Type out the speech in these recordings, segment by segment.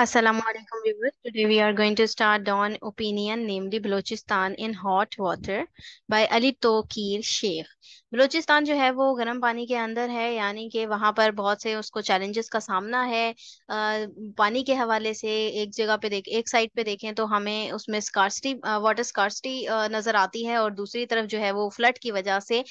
Assalamualaikum viewers. Today we are going to start on opinion namely Balochistan in hot water by Ali Tokir Sheikh. Balochistan जो है वो गर्म पानी के अंदर है यानी कि वहाँ पर बहुत से उसको चैलेंजेस का सामना है आ, पानी के हवाले से एक जगह पे देख एक साइड पे देखें तो हमें उसमें स्कार्सिटी वाटर स्कार्सिटी नज़र आती है और दूसरी तरफ जो है वो फ्लड की वजह से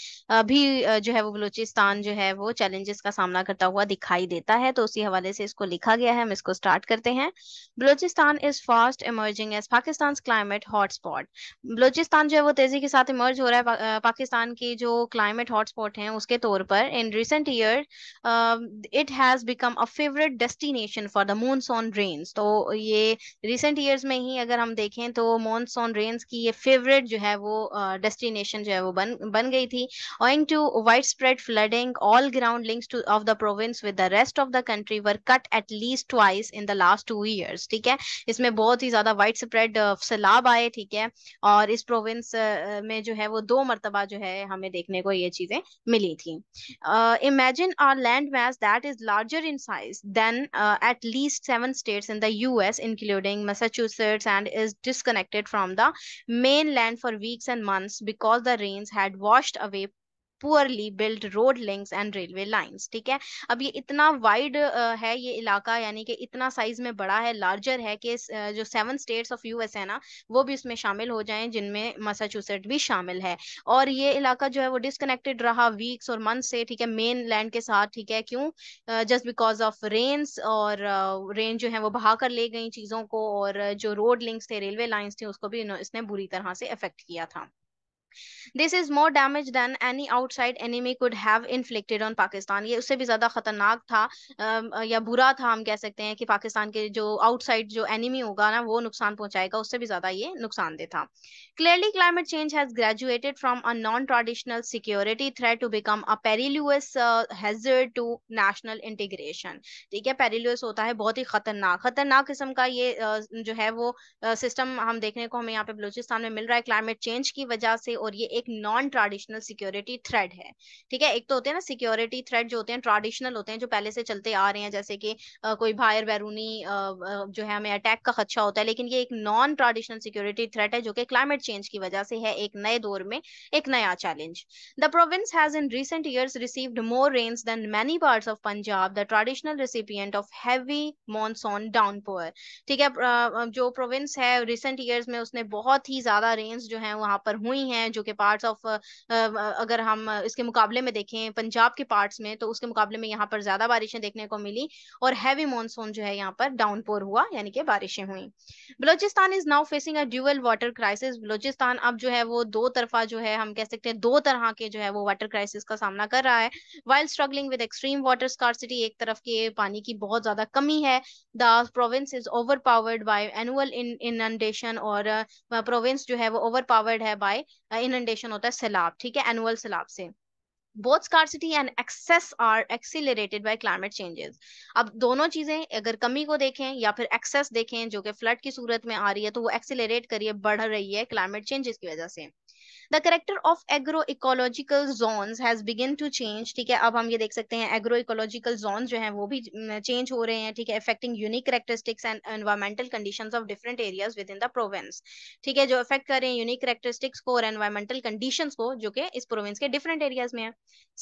भी जो है वो बलोचिस्तान जो है वो चैलेंजेस का सामना करता हुआ दिखाई देता है तो उसी हवाले से इसको लिखा गया है हम इसको स्टार्ट करते हैं हैं Balochistan is fast emerging as Pakistan climate hotspot Balochistan जो है वो तेजी के साथ इमर्ज हो रहा है पा, पाकिस्तान की जो क्लाइमेट हॉटस्पॉट है उसके तौर पर in recent year it has become a favourite destination for the monsoon rains तो ये रिसेंट ईयर्स में ही अगर हम देखें तो मोनसून रेन्स की ये फेवरेट जो है वो डेस्टिनेशन uh, जो है वो बन बन गई थी to widespread flooding all ground links to of the province with the rest of the country were cut at least twice in the last last two years ठीक है इसमें बहुत ही ज्यादा वाइड स्प्रेड सैलाब आए ठीक है और इस प्रोविंस में जो है वो दो मरतबा जो है हमें देखने को ये चीजें मिली थी imagine our landmass that is larger in size than at least seven states in the US including Massachusetts and is disconnected from the mainland for weeks and months because the rains had washed away poorly build road links and railway lines ठीक है अब ये इतना wide है ये इलाका यानी कि इतना साइज में बड़ा है लार्जर है कि जो सेवन स्टेट्स ऑफ यूएस है ना वो भी इसमें शामिल हो जाए जिनमें मसाचुसेट भी शामिल है और ये इलाका जो है वो डिसकनेक्टेड रहा वीक्स और मंथ से ठीक है मेन लैंड के साथ ठीक है क्यों जस्ट बिकॉज ऑफ रेन्स और रेन uh, जो है वो बहा कर ले गई चीज़ों को और जो रोड लिंक्स थे रेलवे लाइन्स थी उसको भी इसने बुरी तरह से इफेक्ट किया था this is more damage than any outside enemy could have inflicted on Pakistan ये उससे भी ज्यादा खतरनाक था या बुरा था हम कह सकते हैं कि पाकिस्तान के जो आउटसाइड जो एनिमी होगा ना वो नुकसान पहुंचाएगा उससे भी ज्यादा ये नुकसान दे था clearly climate change has graduated from a non traditional security threat to become a perilous hazard to national integration ठीक है पेरिल्यूस होता है बहुत ही खतरनाक खतरनाक किस्म का ये जो है वो सिस्टम हम देखने को हमें यहाँ पे बलूचिस्तान में मिल रहा है क्लाइमेट चेंज की वजह से और ये एक नॉन ट्रेडिशनल सिक्योरिटी थ्रेड है ठीक है एक तो होते हैं ना सिक्योरिटी थ्रेड जो होते हैं ट्रेडिशनल होते हैं जो पहले से चलते आ रहे हैं जैसे कि कोई बाहर बैरूनी जो है हमें अटैक का खदशा होता है लेकिन ये एक नॉन ट्रेडिशनल सिक्योरिटी थ्रेट है जो कि क्लाइमेट चेंज की वजह से है एक नए दौर में एक नया challenge the province has in recent years received more rains than many parts of Punjab the traditional recipient of heavy monsoon downpour ठीक है जो प्रोविंस है रिसेंट ईयर्स में उसने बहुत ही ज्यादा रेन्स जो है वहां पर हुई हैं जो कि पार्ट्स ऑफ अगर हम इसके मुकाबले में देखें पंजाब के पार्ट्स में तो उसके मुकाबले में यहाँ पर ज्यादा बारिशें देखने को मिली और हैवी मानसून जो है यहाँ पर डाउनपोर हुआ यानी कि बारिशें हुई Balochistan is now facing a dual water crisis Balochistan अब जो है वो दो तरफा जो है हम कह सकते हैं दो तरह के जो है वो वाटर क्राइसिस का सामना कर रहा है while struggling with extreme water scarcity एक तरफ के पानी की बहुत ज्यादा कमी है the province is overpowered by annual inundation और प्रोविंस जो है वो ओवर पावर्ड है बाय इनंडेशन होता है सैलाब ठीक है एनुअल सैलाब से both city and excess are excited by climate changes अब दोनों चीजें अगर कमी को देखें या फिर एक्सेस देखें जो कि फ्लड की सूरत में आ रही है तो वो एक्सीट करिए बढ़ रही है क्लाइमेट चेंजेस की वजह से the character of agro ecological zone has begin to change ठीक है अब हम ये देख सकते हैं एग्रो इकोलॉजिकल जोन जो है वो भी चेंज हो रहे हैं ठीक है affecting unique characteristics and environmental condition of different areas within the province ठीक है जो इफेक्ट कर रहे हैं यूनिक करेक्टरिस्टिक्स को और एनवायरमेंटल कंडीशन को जो कि इस प्रोवेंस के डिफरेंट एरियाज में है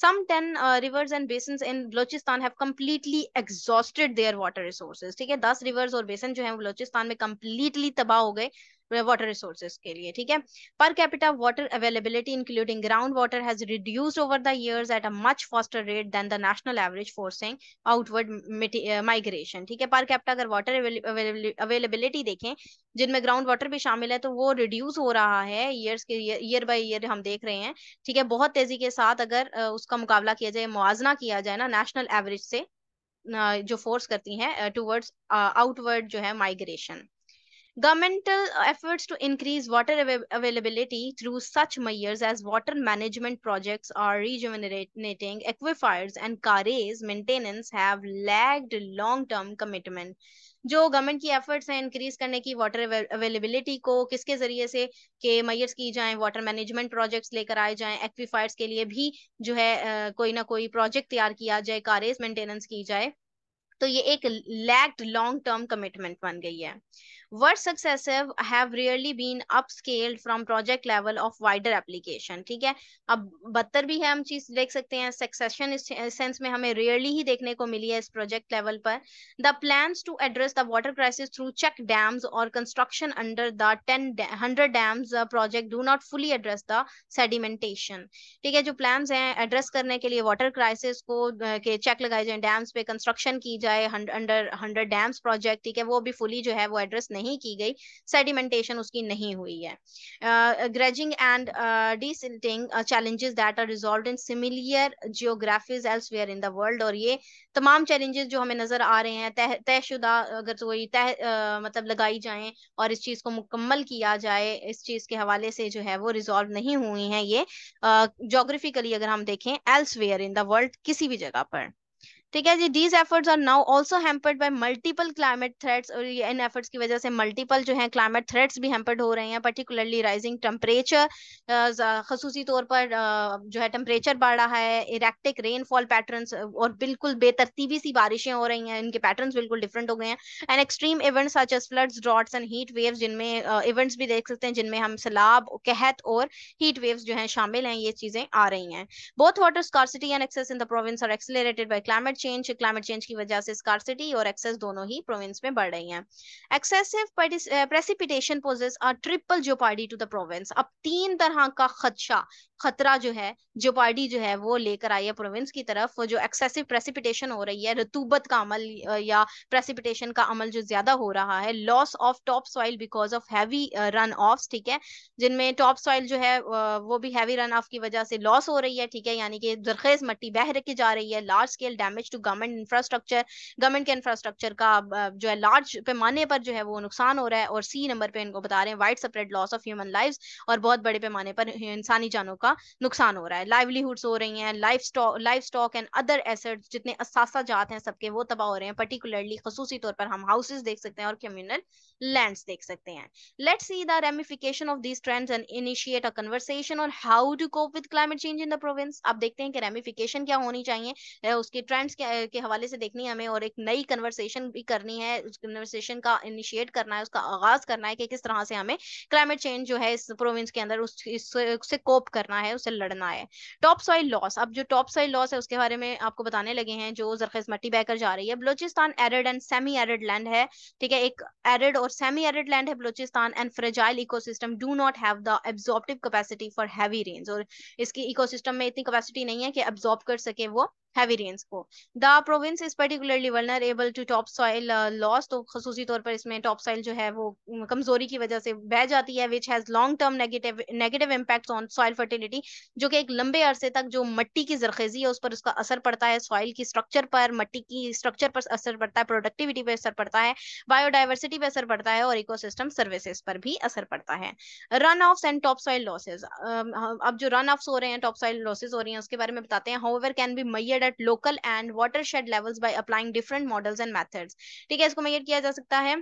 सम ten rivers and basin in Balochistan have completely exhausted their water resources ठीक है दस रिवर्स और बेसन जो है बलोचिस्तान में कंप्लीटली तबाह हो गए वाटर रिसोर्सेज के लिए ठीक है per capita water availability including ground water has reduced over the years at a much faster rate than the national average forcing outward migration ठीक है पर कैपिटा अगर वाटर अवेलेबिलिटी देखें जिनमें ग्राउंड वाटर भी शामिल है तो वो रिड्यूस हो रहा है ईयर्स के ईयर बाई ईयर हम देख रहे हैं ठीक है बहुत तेजी के साथ अगर उसका मुकाबला किया जाए मुआजना किया जाए ना नेशनल एवरेज से जो फोर्स करती हैं टूवर्ड्स आउटवर्ड जो है migration Governmental efforts to increase water av availability through such measures as water management projects or rejuvenating aquifers and carries maintenance have lagged long-term commitment. जो गवर्नमेंट की efforts हैं increase करने की water availability को किसके जरिए से के मयर्स की जाएं वाटर मैनेजमेंट प्रोजेक्ट्स लेकर आए जाएं एक्वीफायर्स के लिए भी जो है आ, कोई ना कोई प्रोजेक्ट तैयार किया जाए कारेज मेंटेनेंस की जाए तो ये एक लैक्ड लॉन्ग टर्म कमिटमेंट बन गई है word successive have rarely been scaled from project level of wider application ठीक है अब बदतर भी है हम चीज देख सकते हैं सक्सेशन सेंस में हमें रियरली ही देखने को मिली है इस प्रोजेक्ट लेवल पर the plan to address the water crisis through check dams और construction under the ten hundred dams project do not fully address the sedimentation ठीक है जो प्लान हैं एड्रेस करने के लिए वाटर क्राइसिस को uh, के चेक लगाए जाए डैम्स पे कंस्ट्रक्शन की जाए अंडर हंड्रेड डैम्स प्रोजेक्ट ठीक है वो भी फुली जो है वो एड्रेस नहीं नहीं की गई सेडिमेंटेशन उसकी नहीं हुई है grazing and desilting challenges that are resolve in similar geographies elsewhere in the world और ये तमाम चैलेंजेस जो हमें नजर आ रहे हैं तय तयशुदा अगर तो वही तह आ, मतलब लगाई जाए और इस चीज को मुकम्मल किया जाए इस चीज के हवाले से जो है वो रिजॉल्व नहीं हुई है ये जोग्राफिकली अगर हम देखें एल्सवेयर इन द वर्ल्ड किसी भी जगह पर ठीक है जी these efforts are now also hampered by multiple climate threats और इन एफर्ट्स की वजह से मल्टीपल जो है क्लाइमेट थ्रेट्स भी हेम्पर्ड हो रहे हैं पर्टिकुलरली राइजिंग टेम्परेचर खसूसी तौर पर जो है टेम्परेचर बढ़ रहा है इरेक्टिक रेनफॉल पैटर्न और बिल्कुल बेतरतीबी सी बारिशें हो रही हैं इनके पैटर्न बिल्कुल डिफरेंट हो गए हैं and extreme events such as floods droughts and heat waves जिनमें इवेंट्स भी देख सकते हैं जिनमें हम सैलाब कहत और हीट वेव्स जो है शामिल हैं ये चीजें आ रही हैं both water scarcity and excess in the province are accelerated by climate change climate change की वजह से स्कॉसिटी और एक्सेस दोनों ही प्रोविंस में बढ़ रही हैं excessive precipitation poses a triple party to the province अब तीन तरह का खदशा खतरा जो है जो पार्टी जो है वो लेकर आई है प्रोविंस की तरफ जो एक्सेसिव प्रेसिपिटेशन हो रही है रतूबत का अमल या प्रेसिपिटेशन का अमल जो ज्यादा हो रहा है loss of top soil because of heavy run off ठीक है जिनमें टॉप सॉइल जो है वो भी हैवी रन ऑफ की वजह से लॉस हो रही है ठीक है यानी कि जरखेज मट्टी बह रखी जा रही है large scale damage to government infrastructure government के इंफ्रास्ट्रक्चर का जो है लार्ज पैमाने पर जो है वो नुकसान हो रहा है और सी नंबर पे इनको बता रहे हैं wide separate loss of human life और बहुत बड़े पैमाने पर इंसानी जानों का का नुकसान हो रहा है लाइवलीहुड्स हो रही हैं livestock livestock and other assets जितने असासा जात हैं सबके वो तबाह हो रहे हैं पर्टिकुलरली खसूसी तौर पर हम हाउसेज देख सकते हैं और कम्युनल लैंड्स देख सकते हैं let's see the ramification of these trends and initiate a conversation और how to cope with climate change in the province आप देखते हैं कि रेमिफिकेशन क्या होनी चाहिए उसके ट्रेंड्स के, के हवाले से देखनी है हमें और एक नई कन्वर्सेशन भी करनी है उस कन्वर्सेशन का इनिशिएट करना है उसका आगाज करना है कि किस तरह से हमें क्लाइमेट चेंज जो है इस प्रोविंस के अंदर उससे कोप करना करना है उसे लड़ना है टॉप सॉइल लॉस अब जो टॉप सॉइल लॉस है उसके बारे में आपको बताने लगे हैं जो जरखेज मट्टी बहकर जा रही है Balochistan arid and semi arid land है ठीक है एक एरिड और सेमी एरिड लैंड है Balochistan and fragile ecosystem do not have the absorptive capacity for heavy rains और इसकी इकोसिस्टम में इतनी कैपेसिटी नहीं है कि एब्जॉर्ब कर सके वो हैवी रेन्स को the province is particularly able to top soil loss तो खसूसी तौर पर इसमें टॉप सॉइल जो है वो कमजोरी की वजह से बह जाती है which has long term negative negative impact on soil fertility जो कि एक लंबे अरसे तक जो मट्टी की जरखेजी है उस पर उसका असर पड़ता है सॉइल की स्ट्रक्चर पर मट्टी की स्ट्रक्चर पर असर पड़ता है प्रोडक्टिविटी पर असर पड़ता है बायोडाइवर्सिटी पर असर पड़ता है और इको सिस्टम सर्विसेज पर भी असर पड़ता है run off and top soil losses अब जो रन ऑफ्स हो रहे हैं टॉप सॉइल लॉसेज हो रही है उसके बारे में बताते हैं how can be measure decided at local and watershed levels by applying different models and methods ठीक है इसको मेजर किया जा सकता है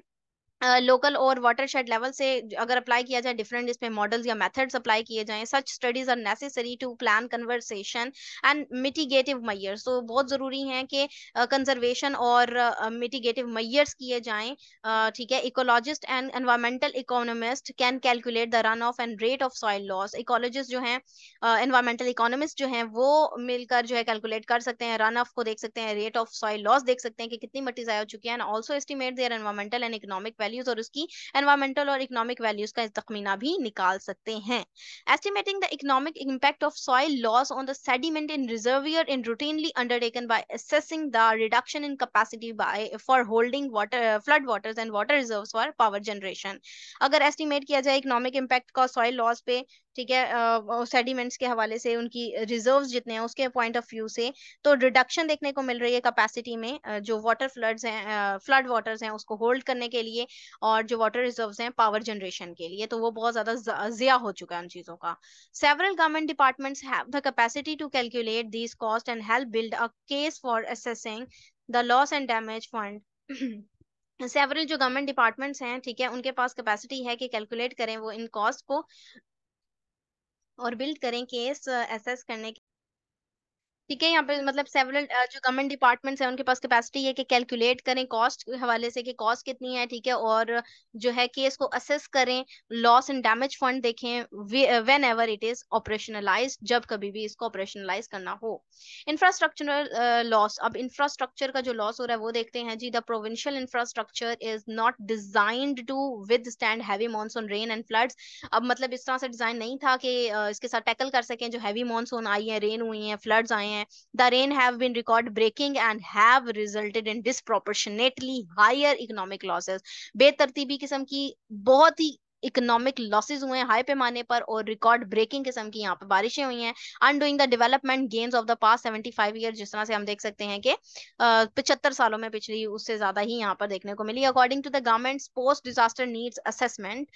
लोकल और वाटर शेड लेवल से अगर अप्लाई किया जाए डिफरेंट इसमें मॉडल्स या मेथड्स अप्लाई किए जाएं such studies are necessary to plan conversation and mitigative measures तो बहुत ज़रूरी है कि कंजर्वेशन uh, और मिटिगेटिव मैयर्स किए जाएं ठीक है ecologist and environmental economist can calculate the run off and rate of soil loss ecologist जो है एनवायरमेंटल uh, इकोनॉमिस्ट जो है वो मिलकर जो है कैलकुलेट कर सकते हैं रन ऑफ को देख सकते हैं रेट ऑफ सॉइल लॉस देख सकते हैं कि कितनी मट्टी जाए हो चुकी है and also estimate their environmental and economic values और उसकी एनवायरमेंटल और इकोनॉमिक वैल्यूज का तखमीना भी निकाल सकते हैं estimating the economic impact of soil loss on the sediment in reservoir in routinely undertaken biasing the reduction in capacity by for holding water flood water and water reserve for power generation अगर estimate किया जाए economic impact का soil loss पे ठीक है sediments के हवाले से उनकी रिजर्व जितने हैं उसके पॉइंट ऑफ व्यू से तो रिडक्शन देखने को मिल रही है कैपेसिटी में जो वाटर फ्लड्स हैं फ्लड वाटर्स हैं उसको होल्ड करने के लिए और जो वाटर रिजर्व हैं पावर जनरेशन के लिए तो वो बहुत ज्यादा जिया हो चुका है उन चीजों का several government departments have the capacity to calculate these cost and help build a case for assessing the loss and damage fund several जो गवर्नमेंट डिपार्टमेंट्स हैं ठीक है उनके पास कैपेसिटी है कि कैलकुलेट करें वो इन कॉस्ट को और बिल्ड करें केस एसेस करने के ठीक है यहाँ पे मतलब सेवरल जो गवर्नमेंट डिपार्टमेंट्स हैं उनके पास कैपेसिटी है कि कैलकुलेट करें कॉस्ट के हवाले से कि कॉस्ट कितनी है ठीक है और जो है केस को असेस करें लॉस एंड डैमेज फंड देखें whenever it is operationalise जब कभी भी इसको ऑपरेशनलाइज करना हो इंफ्रास्ट्रक्चरल लॉस अब इंफ्रास्ट्रक्चर का जो लॉस हो रहा है वो देखते हैं जी the provincial infrastructure is not designed to withstand heavy monsoon rain and floods अब मतलब इस तरह से डिजाइन नहीं था कि इसके साथ टैकल कर सकें जो हैवी मानसून आई है रेन हुई है फ्लड्स आए हैं हैं the rain have been record breaking and have resulted in disproportionately higher economic losses बेतरतीबी किस्म की बहुत ही इकोनॉमिक लॉसेज हुए हैं हाई पैमाने पर और रिकॉर्ड ब्रेकिंग किस्म की यहाँ पर बारिशें हुई हैं undoing the development gains of the past seventy five year जिस तरह से हम देख सकते हैं कि पिछहत्तर सालों में पिछली उससे ज्यादा ही यहाँ पर देखने को मिली according to the government post disaster needs assessment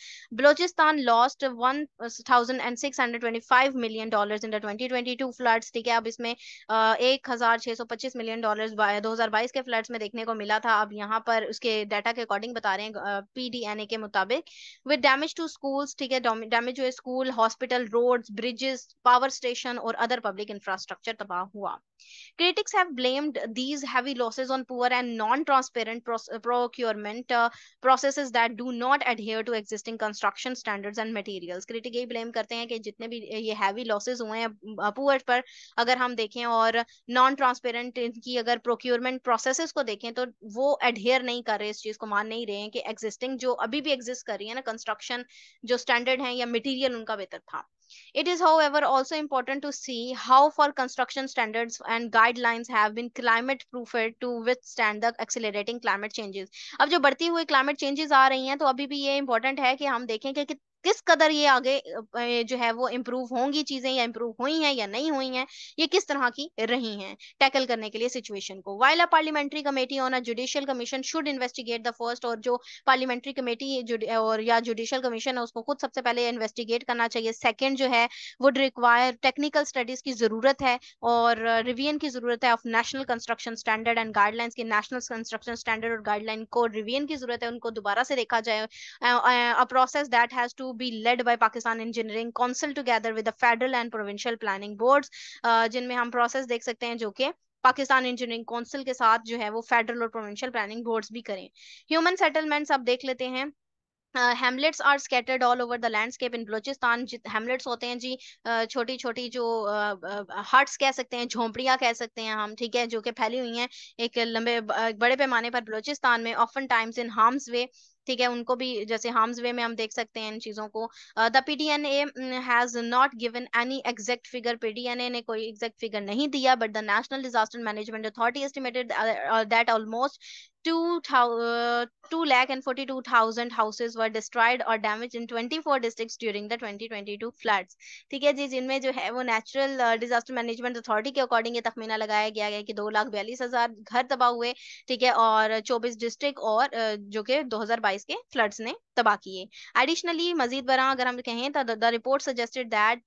Balochistan lost one thousand and six hundred twenty five million dollar in the twenty twenty two floods ठीक है अब इसमें एक हजार छह सौ पच्चीस मिलियन डॉलर दो हजार बाईस के फ्लड्स में देखने को मिला था अब यहाँ पर उसके डाटा के अकॉर्डिंग बता रहे हैं पी डी एन ए के मुताबिक विद डैमेज टू स्कूल ठीक है डैमेज हुए school hospital road bridges power station और अदर पब्लिक इंफ्रास्ट्रक्चर तबाह हुआ critics have blamed these heavy losses on poor and non transparent procurement process that do not adhere to existing construction standards and material critic यही blame करते हैं कि जितने भी ये हैवी लॉसेज हुए हैं पुअर पर अगर हम देखें और नॉन ट्रांसपेरेंट इनकी अगर प्रोक्योरमेंट प्रोसेस को देखें तो वो एडहेयर नहीं कर रहे इस चीज को मान नहीं रहे हैं कि एग्जिस्टिंग जो अभी भी एग्जिस्ट कर रही है ना कंस्ट्रक्शन प्रोडक्शन जो स्टैंडर्ड है या मटेरियल उनका बेहतर था it is however also important to see how for construction standards and guidelines have been climate proof to withstand accelerating climate changes अब जो बढ़ती हुई क्लाइमेट चेंजेस आ रही हैं तो अभी भी ये इंपॉर्टेंट है कि हम देखें कि किस कदर ये आगे जो है वो इम्प्रूव होंगी चीजें या इम्प्रूव हुई हैं या नहीं हुई हैं ये किस तरह की रही हैं टैकल करने के लिए सिचुएशन को while a parliamentary committee on a judicial commission should investigate the first और जो पार्लियामेंट्री कमेटी और या जुडिशियल कमीशन है उसको खुद सबसे पहले इन्वेस्टिगेट करना चाहिए सेकेंड जो है वुड रिक्वायर टेक्निकल स्टडीज की जरूरत है और रिवियन की जरूरत है of national construction standard and guidelines की नेशनल कंस्ट्रक्शन स्टैंडर्ड और गाइडलाइन को रिवियन की जरूरत है उनको दोबारा से देखा जाए process that has to to be led by Pakistan Engineering Council together with the federal and provincial planning boards uh, जिनमें हम प्रोसेस देख सकते हैं जो कि पाकिस्तान इंजीनियरिंग काउंसिल के साथ जो है वो फेडरल और प्रोविंशियल प्लानिंग बोर्ड्स भी करें ह्यूमन सेटलमेंट्स आप देख लेते हैं hamlets are scattered all over the landscape in Balochistan hamlets होते हैं जी uh, छोटी छोटी जो हट्स uh, कह सकते हैं झोंपड़ियाँ कह सकते हैं हम ठीक है जो कि फैली हुई हैं एक लंबे बड़े पैमाने पर बलोचिस्तान में often times in harm's way ठीक है उनको भी जैसे हार्म्स वे में हम देख सकते हैं इन चीजों को the PDNA has not given any exact figure PDNA ने कोई एग्जैक्ट फिगर नहीं दिया but the national disaster management authority estimated that almost Uh, two lakh and forty houses were destroyed or damaged in twenty districts during the twenty floods ठीक है जी जिनमें जो है वो नेचुरल डिजास्टर मैनेजमेंट अथॉरिटी के according ये तखमीना लगाया गया है कि दो लाख बयालीस हजार घर तबाह हुए ठीक है और चौबीस डिस्ट्रिक्ट और uh, जो कि दो हजार बाईस के फ्लड्स ने तबाह किए एडिशनली मजीद बरा अगर हम कहें तो the report suggested that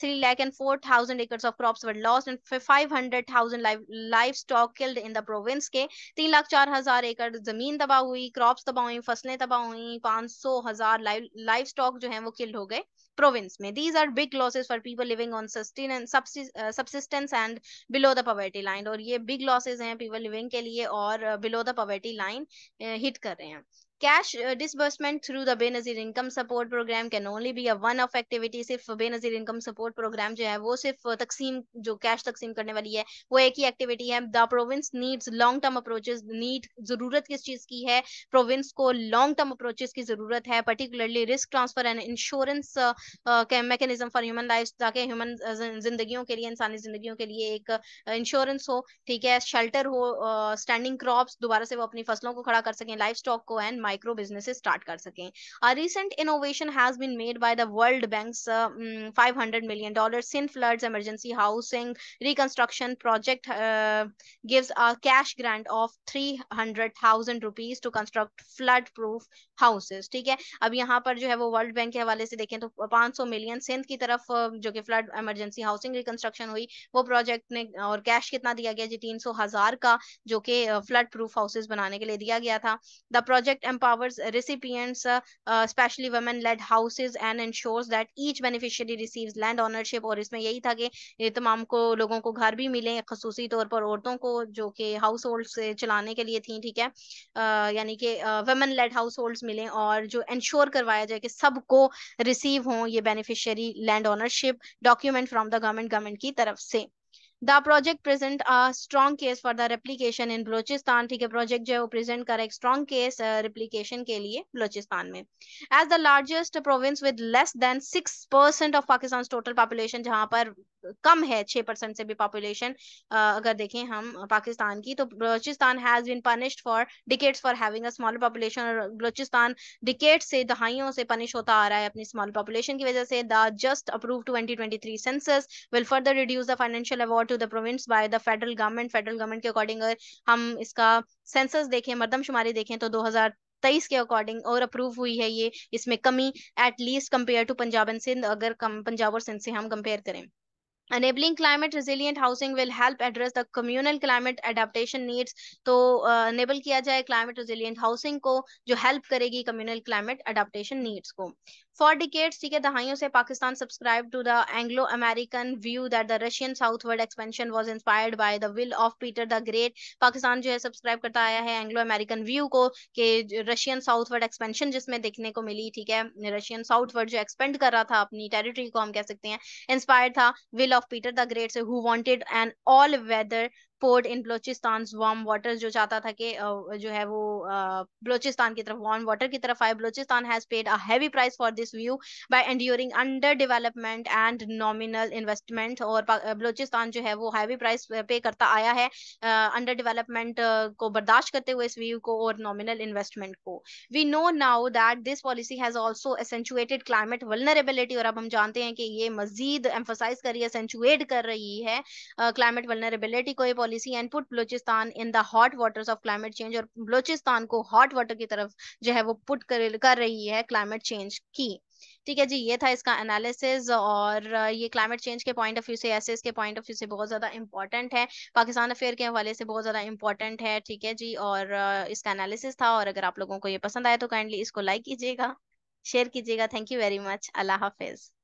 three lakh and four thousand acres of crops were lost and five hundred thousand life stock in the province के तीन लाख चार हजार हजार एकड़ जमीन तबाह हुई क्रॉप्स तबाह हुई फसलें तबाह हुई पांच सौ हजार लाइफ स्टॉक जो है वो किल्ड हो गए प्रोविंस में these are big losses for people living on subsistence and below the poverty line और ये बिग लॉसेज हैं पीपल लिविंग के लिए और below the poverty line hit कर रहे हैं cash disbursement through the Benazir income support programme can only be a one off activity सिर्फ बेनजीर इनकम सपोर्ट प्रोग्राम जो है वो सिर्फ uh, तकसीम जो कैश तकसीम करने वाली है वो एक ही एक्टिविटी है the province needs long term approaches need जरूरत किस चीज की है प्रोविंस को लॉन्ग टर्म अप्रोचेस की जरूरत है particularly risk transfer and insurance mechanism for human life ताकि ह्यूमन uh, जिंदगियों के लिए इंसानी जिंदगियों के लिए एक इंश्योरेंस uh, हो ठीक है शेल्टर हो स्टैंडिंग क्रॉप दोबारा से वो अपनी फसलों को खड़ा कर सकें लाइफ स्टॉक को एंड Micro businesses start कर सकें a recent innovation has been made by the World Bank's 500 million dollars sin floods emergency housing reconstruction project uh, gives a cash grant of 300,000 rupees to construct flood proof houses ठीक है अब यहाँ पर जो है वो वर्ल्ड बैंक के हवाले से देखें तो 500 मिलियन सिंध की तरफ जो कि फ्लड इमरजेंसी हाउसिंग रिकंस्ट्रक्शन हुई वो प्रोजेक्ट ने और कैश कितना दिया गया जी तीन सौ हजार का जो कि फ्लड प्रूफ हाउसेज बनाने के लिए दिया गया था the project empowers recipient specially women led houses and ensures that each beneficiary receive land ownership और इसमें यही था कि तमाम को लोगों को घर भी मिले खसूसी तौर पर औरतों को जो कि हाउस होल्ड चलाने के लिए थी ठीक है यानी कि वेमेन लेड हाउस होल्ड मिले और जो इंश्योर करवाया जाए कि सबको रिसीव हो ये beneficiary land ownership document from the government government की तरफ से the project present a strong case for the replication in Balochistan ठीक है प्रोजेक्ट जो है वो प्रेजेंट कर एक स्ट्रॉन्ग केस रेप्लीकेशन के लिए बलोचिस्तान में as the largest province with less than six percent of Pakistan total population जहां पर कम है छह परसेंट से भी पॉपुलेशन अगर देखें हम पाकिस्तान की तो Balochistan has been punished for decades for having a small population और बलोचिस्तान डिकेट से दहाइयों से पनिश होता आ रहा है अपनी स्मॉल पॉपुलेशन की वजह से the just approve 2023 census will further reduce the financial award to the province by the federal government federal government के अकॉर्डिंग अगर हम इसका सेंसस देखें मरदमशुमारी देखें तो 2000 तेईस के अकॉर्डिंग और अप्रूव हुई है ये इसमें कमी at least compare to Punjab and Sindh अगर कम पंजाब और सिंध से हम कंपेयर करें enabling climate resilient housing will help address the communal climate adaptation needs uh, enable uh, किया जाए climate resilient housing को जो help करेगी communal climate adaptation needs को for decades ठीक है दहाइयों से pakistan subscribed to the Anglo-American view that the Russian southward expansion was inspired by the will of Peter the Great pakistan जो है subscribe करता आया है Anglo-American view को कि Russian southward expansion जिसमें देखने को मिली ठीक है Russian southward जो expand कर रहा था अपनी territory को हम कह सकते हैं inspired था will of Peter the Great, so who wanted an all-weather port in Balochistan warm water जो चाहता था कि जो है वो बलोचिस्तान की तरफ वार्म वाटर की तरफ आए Balochistan has paid a heavy price for this view by enduring under development and nominal investment और बलोचिस्तान जो है वो हैवी प्राइस पे करता आया है अंडर डेवलपमेंट को बर्दाश्त करते हुए इस व्यू को और नॉमिनल इन्वेस्टमेंट को we know now that this policy has also accentuated climate vulnerability और अब हम जानते हैं कि ये मजीद एम्फोसाइज कर रही है एसेंचुएट कर रही है क्लाइमेट वलनरेबिलिटी को ये policy and put Balochistan in the hot waters of climate change और बलोचिस्तान को हॉट वाटर की तरफ जो है वो पुट कर, कर रही है क्लाइमेट चेंज की ठीक है जी ये था इसका एनालिसिस और ये क्लाइमेट चेंज के पॉइंट ऑफ व्यू से एसेस के पॉइंट ऑफ व्यू से बहुत ज़्यादा इंपॉर्टेंट है पाकिस्तान अफेयर के हवाले से बहुत ज़्यादा इंपॉर्टेंट है ठीक है जी और इसका एनालिसिस था और अगर आप लोगों को ये पसंद आया तो काइंडली इसको लाइक कीजिएगा शेयर कीजिएगा थैंक यू वेरी मच अल्लाह हाफिज़